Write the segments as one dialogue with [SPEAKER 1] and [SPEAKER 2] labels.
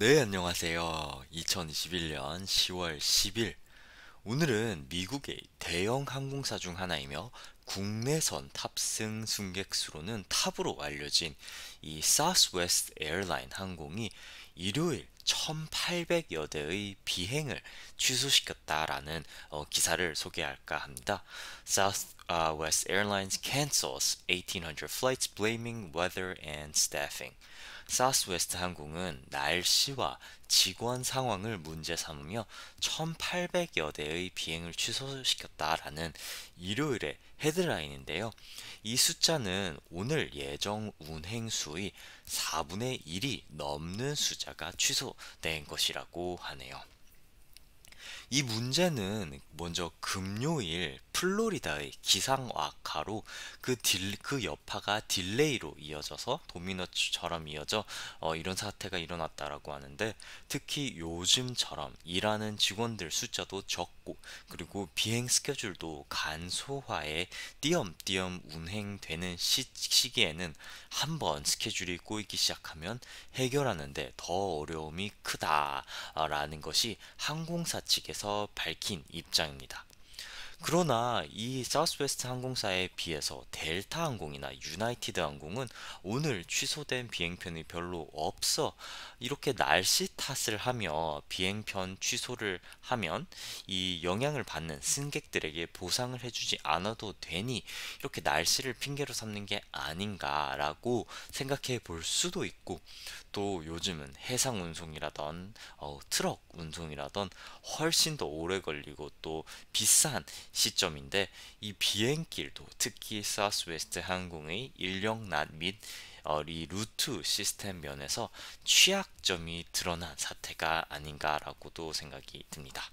[SPEAKER 1] 네, 안녕하세요. 2021년 10월 10일. 오늘은 미국의 대형 항공사 중 하나이며 국내선 탑승 승객수로는 탑으로 알려진 이 Southwest Airline 항공이 일요일 1800여 대의 비행을 취소시켰다라는 어, 기사를 소개할까 합니다. Southwest uh, Airlines cancels 1800 flights blaming weather and staffing. 사우스웨스트 항공은 날씨와 직원 상황을 문제 삼으며 1800여 대의 비행을 취소시켰다라는 일요일의 헤드라인인데요. 이 숫자는 오늘 예정 운행 수의 4분의 1이 넘는 숫자가 취소된 것이라고 하네요. 이 문제는 먼저 금요일 플로리다의 기상악화로 그, 딜, 그 여파가 딜레이로 이어져서 도미노처럼 이어져 어, 이런 사태가 일어났다라고 하는데 특히 요즘처럼 일하는 직원들 숫자도 적고 그리고 비행 스케줄도 간소화에 띄엄띄엄 운행되는 시, 시기에는 한번 스케줄이 꼬이기 시작하면 해결하는데 더 어려움이 크다라는 것이 항공사 측에서 밝힌 입장입니다. 그러나 이 사우스웨스트 항공사에 비해서 델타 항공이나 유나이티드 항공은 오늘 취소된 비행편이 별로 없어 이렇게 날씨 탓을 하며 비행편 취소를 하면 이 영향을 받는 승객들에게 보상을 해주지 않아도 되니 이렇게 날씨를 핑계로 삼는 게 아닌가라고 생각해 볼 수도 있고 또 요즘은 해상 운송이라던 어, 트럭 운송이라던 훨씬 더 오래 걸리고 또 비싼 시점인데 이 비행길도 특히 사스웨스트 항공의 인력난 및 어, 이 루트 시스템 면에서 취약점이 드러난 사태가 아닌가라고도 생각이 듭니다.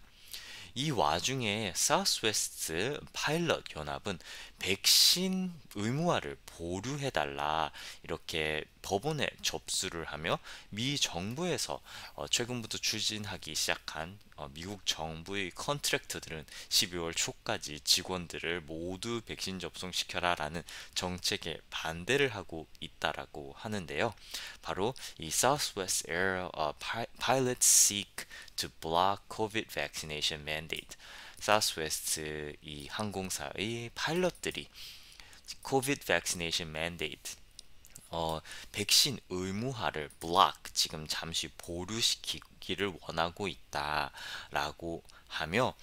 [SPEAKER 1] 이 와중에 사우스웨스트 파일럿 연합은 백신 의무화를 보류해달라 이렇게 법원에 접수를 하며 미 정부에서 어, 최근부터 추진하기 시작한 어, 미국 정부의 컨트랙트들은 12월 초까지 직원들을 모두 백신 접종시켜라 라는 정책에 반대를 하고 있다라고 하는데요. 바로 이 Southwest Air 어, uh, Pilots Seek to Block COVID Vaccination Mandate 사스웨스트 이 항공사의 파일럿들이 COVID vaccination mandate 어, 백신 의무화를 block 지금 잠시 보류시키기를 원하고 있다라고 하며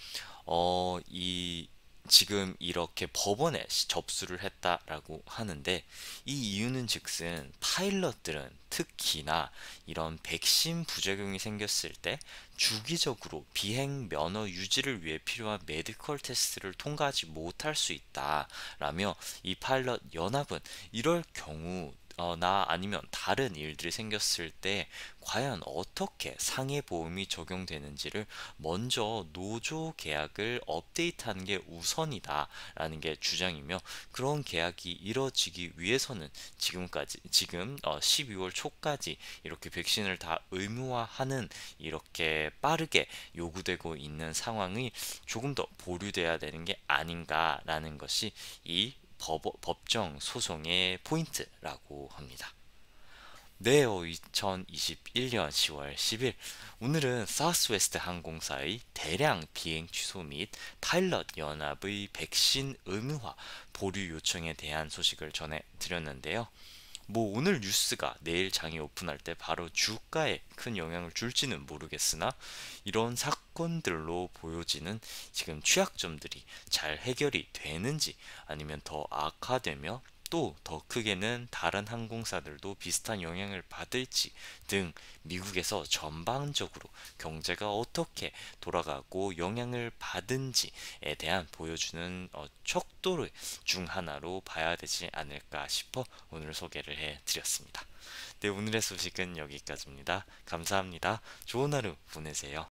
[SPEAKER 1] 어, 이 지금 이렇게 법원에 접수를 했다라고 하는데 이 이유는 즉슨 파일럿들은 특히나 이런 백신 부작용이 생겼을 때 주기적으로 비행 면허 유지를 위해 필요한 메디컬 테스트를 통과하지 못할 수 있다라며 이 파일럿 연합은 이럴 경우 어, 나 아니면 다른 일들이 생겼을 때 과연 어떻게 상해보험이 적용되는지를 먼저 노조 계약을 업데이트하는 게 우선이다 라는 게 주장이며 그런 계약이 이뤄지기 위해서는 지금까지 지금 어, 12월 초까지 이렇게 백신을 다 의무화하는 이렇게 빠르게 요구되고 있는 상황이 조금 더 보류돼야 되는 게 아닌가라는 것이 이 법, 법정 소송의 포인트라고 합니다. 네, 2021년 10월 10일 오늘은 사우스웨스트 항공사의 대량 비행 취소 및 파일럿 연합의 백신 의무화 보류 요청에 대한 소식을 전해드렸는데요. 뭐 오늘 뉴스가 내일 장이 오픈할 때 바로 주가에 큰 영향을 줄지는 모르겠으나 이런 사건들로 보여지는 지금 취약점들이 잘 해결이 되는지 아니면 더 악화되며 또더 크게는 다른 항공사들도 비슷한 영향을 받을지 등 미국에서 전반적으로 경제가 어떻게 돌아가고 영향을 받은지에 대한 보여주는 어, 척도를 중 하나로 봐야 되지 않을까 싶어 오늘 소개를 해드렸습니다. 네, 오늘의 소식은 여기까지입니다. 감사합니다. 좋은 하루 보내세요.